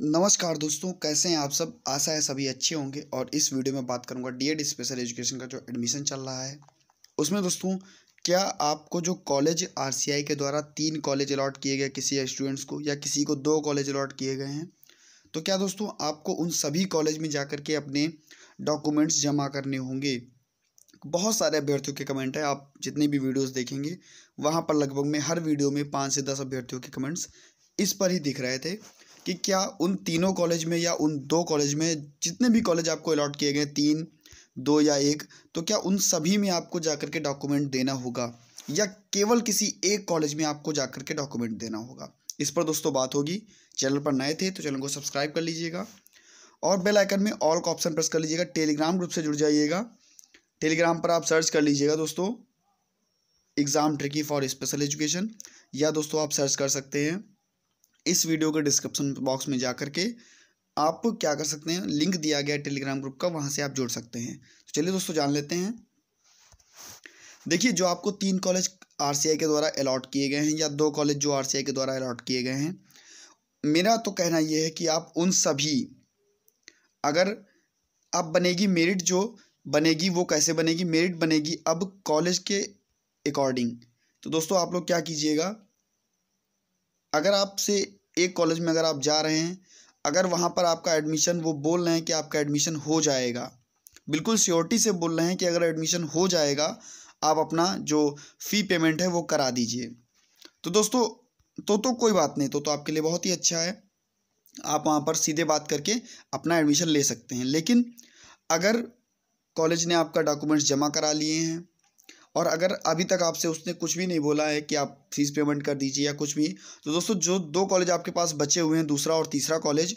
नमस्कार दोस्तों कैसे हैं आप सब आशा है सभी अच्छे होंगे और इस वीडियो में बात करूंगा डीएड स्पेशल एजुकेशन का जो एडमिशन चल रहा है उसमें दोस्तों क्या आपको जो कॉलेज आरसीआई के द्वारा तीन कॉलेज अलॉट किए गए किसी स्टूडेंट्स को या किसी को दो कॉलेज अलॉट किए गए हैं तो क्या दोस्तों आपको उन सभी कॉलेज में जा के अपने डॉक्यूमेंट्स जमा करने होंगे बहुत सारे अभ्यर्थियों के कमेंट हैं आप जितने भी वीडियोस देखेंगे वहाँ पर लगभग में हर वीडियो में पाँच से दस अभ्यर्थियों के कमेंट्स इस पर ही दिख रहे थे कि क्या उन तीनों कॉलेज में या उन दो कॉलेज में जितने भी कॉलेज आपको अलॉट किए गए तीन दो या एक तो क्या उन सभी में आपको जा के डॉक्यूमेंट देना होगा या केवल किसी एक कॉलेज में आपको जा के डॉक्यूमेंट देना होगा इस पर दोस्तों बात होगी चैनल पर नए थे तो चैनल को सब्सक्राइब कर लीजिएगा और बेल आइकन में ऑल का ऑप्शन प्रेस कर लीजिएगा टेलीग्राम ग्रुप से जुड़ जाइएगा टेलीग्राम पर आप सर्च कर लीजिएगा दोस्तों exam tricky for special education या दोस्तों आप सर्च कर सकते हैं इस वीडियो के डिस्क्रिप्शन बॉक्स में जा करके आप क्या कर सकते हैं लिंक दिया गया टेलीग्राम ग्रुप का वहाँ से आप जुड़ सकते हैं तो चलिए दोस्तों जान लेते हैं देखिए जो आपको तीन कॉलेज आर के द्वारा अलॉट किए गए हैं या दो कॉलेज जो आर के द्वारा अलॉट किए गए हैं मेरा तो कहना यह है कि आप उन सभी अगर अब बनेगी मेरिट जो बनेगी वो कैसे बनेगी मेरिट बनेगी अब कॉलेज के अकॉर्डिंग तो दोस्तों आप लोग क्या कीजिएगा अगर आपसे एक कॉलेज में अगर आप जा रहे हैं अगर वहाँ पर आपका एडमिशन वो बोल रहे हैं कि आपका एडमिशन हो जाएगा बिल्कुल श्योरिटी से बोल रहे हैं कि अगर एडमिशन हो जाएगा आप अपना जो फ़ी पेमेंट है वो करा दीजिए तो दोस्तों तो तो कोई बात नहीं तो तो आपके लिए बहुत ही अच्छा है आप वहाँ पर सीधे बात करके अपना एडमिशन ले सकते हैं लेकिन अगर कॉलेज ने आपका डॉक्यूमेंट्स जमा करा लिए हैं और अगर अभी तक आपसे उसने कुछ भी नहीं बोला है कि आप फीस पेमेंट कर दीजिए या कुछ भी तो दोस्तों जो दो कॉलेज आपके पास बचे हुए हैं दूसरा और तीसरा कॉलेज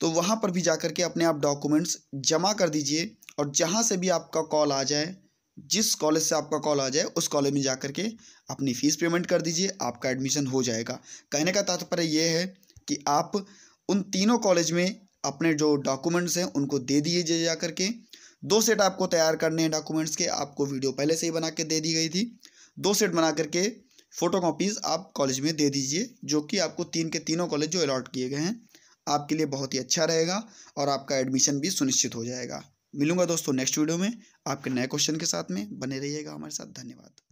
तो वहाँ पर भी जा के अपने आप डॉक्यूमेंट्स जमा कर दीजिए और जहाँ से भी आपका कॉल आ जाए जिस कॉलेज से आपका कॉल आ जाए उस कॉलेज में जा कर के अपनी फ़ीस पेमेंट कर दीजिए आपका एडमिशन हो जाएगा कहने का तात्पर्य ये है कि आप उन तीनों कॉलेज में अपने जो डॉक्यूमेंट्स हैं उनको दे दिए जा करके दो सेट आपको तैयार करने हैं डॉक्यूमेंट्स के आपको वीडियो पहले से ही बना के दे दी गई थी दो सेट बना करके फ़ोटो कॉपीज़ आप कॉलेज में दे दीजिए जो कि आपको तीन के तीनों कॉलेज जो अलॉट किए गए हैं आपके लिए बहुत ही अच्छा रहेगा और आपका एडमिशन भी सुनिश्चित हो जाएगा मिलूंगा दोस्तों नेक्स्ट वीडियो में आपके नए क्वेश्चन के साथ में बने रहिएगा हमारे साथ धन्यवाद